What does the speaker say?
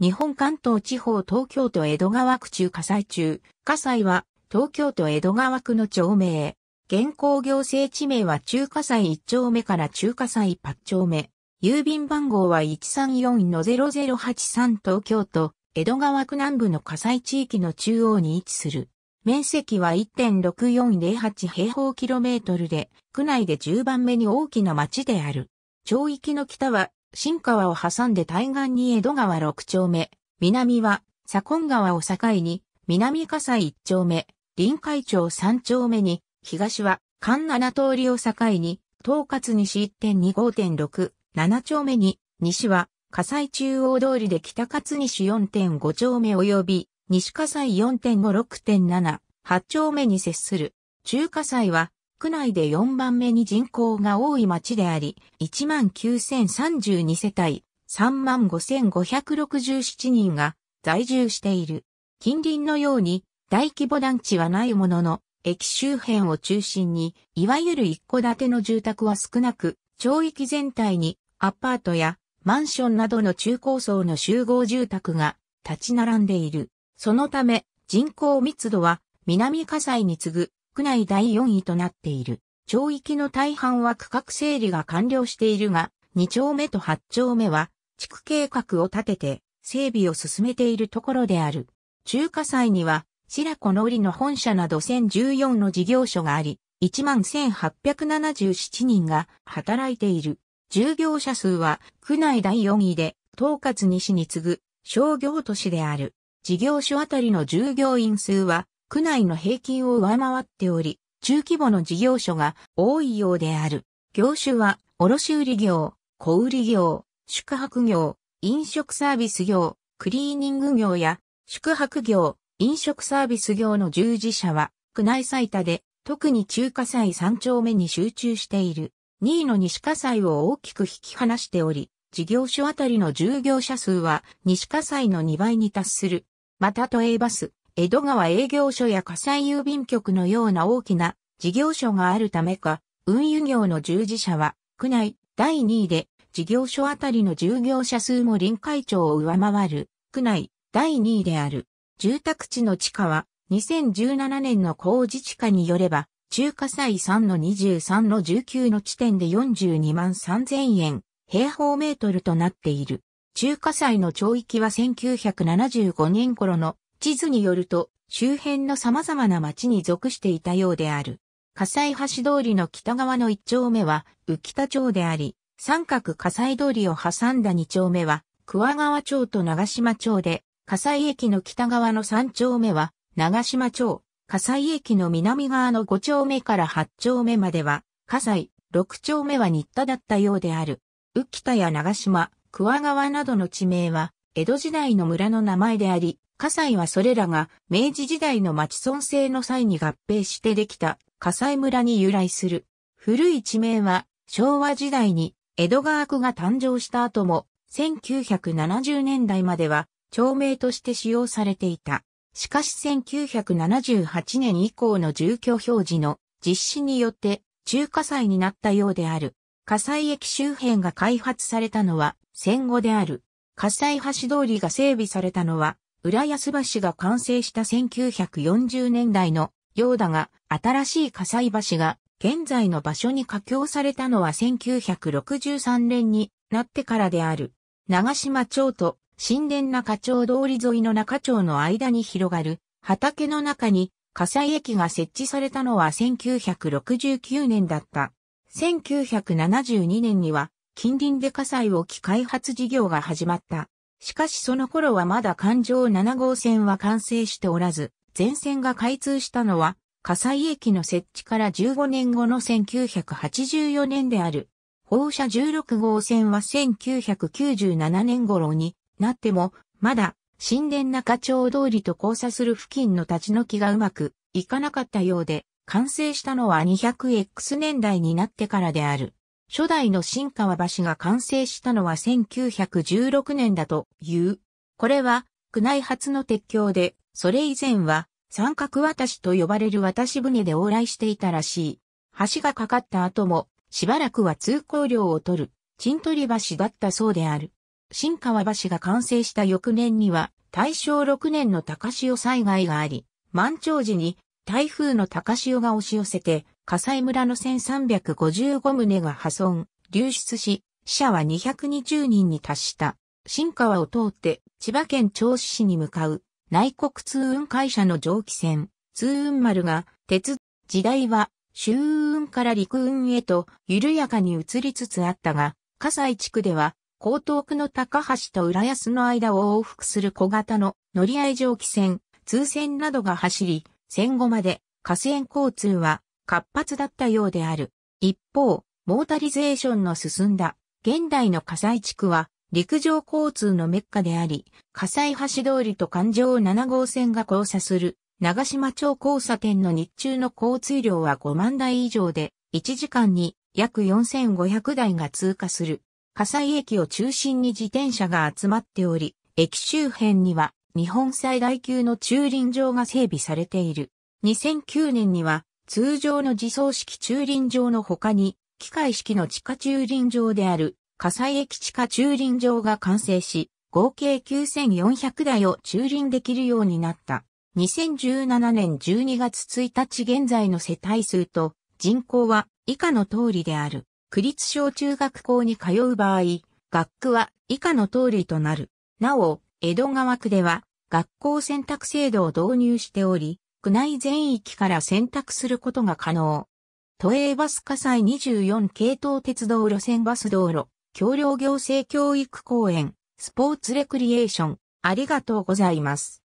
日本関東地方東京都江戸川区中火災中。火災は東京都江戸川区の町名。現行行政地名は中火災1丁目から中火災8丁目。郵便番号は134-0083東京都江戸川区南部の火災地域の中央に位置する。面積は1.6408平方キロメートルで、区内で10番目に大きな町である。町域の北は新川を挟んで対岸に江戸川6丁目、南は左近川を境に、南笠1丁目、臨海町3丁目に、東は関7通りを境に、東葛西1.25.6、7丁目に、西は火災中央通りで北葛西4.5丁目及び、西火災4.56.7、8丁目に接する。中火災は、区内で4番目に人口が多い町であり、19,032世帯、35,567人が在住している。近隣のように大規模団地はないものの、駅周辺を中心に、いわゆる一戸建ての住宅は少なく、町域全体にアパートやマンションなどの中高層の集合住宅が立ち並んでいる。そのため人口密度は南火災に次ぐ区内第4位となっている。町域の大半は区画整理が完了しているが、2丁目と8丁目は、地区計画を立てて、整備を進めているところである。中華祭には、白子の売りの本社など1014の事業所があり、11,877人が働いている。従業者数は区内第4位で、統括西に次ぐ商業都市である。事業所あたりの従業員数は区内の平均を上回っており、中規模の事業所が多いようである。業種は、卸売業、小売業、宿泊業、飲食サービス業、クリーニング業や、宿泊業、飲食サービス業の従事者は、区内最多で、特に中華祭3丁目に集中している。2位の西火災を大きく引き離しており、事業所あたりの従業者数は西火災の2倍に達する。また都営バス、江戸川営業所や火災郵便局のような大きな事業所があるためか、運輸業の従事者は、区内第2位で、事業所あたりの従業者数も臨海町を上回る、区内第2位である。住宅地の地価は、2017年の工事地価によれば、中華祭3の23の19の地点で42万3000円、平方メートルとなっている。中華祭の町域は1975年頃の地図によると、周辺の様々な町に属していたようである。火西橋通りの北側の1丁目は浮田町であり、三角火西通りを挟んだ2丁目は桑川町と長島町で、火西駅の北側の3丁目は長島町、火西駅の南側の5丁目から8丁目までは、火西、6丁目は新田だったようである。浮田や長島、桑川などの地名は、江戸時代の村の名前であり、火災はそれらが明治時代の町村制の際に合併してできた火災村に由来する。古い地名は昭和時代に江戸川区が誕生した後も1970年代までは町名として使用されていた。しかし1978年以降の住居表示の実施によって中火災になったようである。火災駅周辺が開発されたのは戦後である。火災橋通りが整備されたのは浦安橋が完成した1940年代のようだが、新しい火災橋が現在の場所に架橋されたのは1963年になってからである。長島町と神殿中町通り沿いの中町の間に広がる畑の中に火災駅が設置されたのは1969年だった。1972年には近隣で火災を機開発事業が始まった。しかしその頃はまだ環状7号線は完成しておらず、全線が開通したのは、火災駅の設置から15年後の1984年である。放射16号線は1997年頃になっても、まだ神殿中町通りと交差する付近の立ち退きがうまくいかなかったようで、完成したのは 200X 年代になってからである。初代の新川橋が完成したのは1916年だという。これは、宮内初の鉄橋で、それ以前は、三角渡しと呼ばれる渡し船で往来していたらしい。橋がかかった後も、しばらくは通行料を取る、賃取り橋だったそうである。新川橋が完成した翌年には、大正6年の高潮災害があり、満潮時に台風の高潮が押し寄せて、火災村の1355棟が破損、流出し、死者は220人に達した。新川を通って千葉県銚子市に向かう内国通運会社の蒸気船、通運丸が鉄、時代は周運から陸運へと緩やかに移りつつあったが、葛西地区では江東区の高橋と浦安の間を往復する小型の乗り合い蒸気船、通船などが走り、戦後まで河川交通は活発だったようである。一方、モータリゼーションの進んだ現代の火災地区は陸上交通のメッカであり、火災橋通りと環状7号線が交差する長島町交差点の日中の交通量は5万台以上で、1時間に約4500台が通過する。火災駅を中心に自転車が集まっており、駅周辺には日本最大級の駐輪場が整備されている。2009年には通常の自走式駐輪場の他に、機械式の地下駐輪場である、火災駅地下駐輪場が完成し、合計9400台を駐輪できるようになった。2017年12月1日現在の世帯数と人口は以下の通りである。区立小中学校に通う場合、学区は以下の通りとなる。なお、江戸川区では学校選択制度を導入しており、区内全域から選択することが可能。都営バス火災24系統鉄道路線バス道路、橋梁行政教育公園、スポーツレクリエーション、ありがとうございます。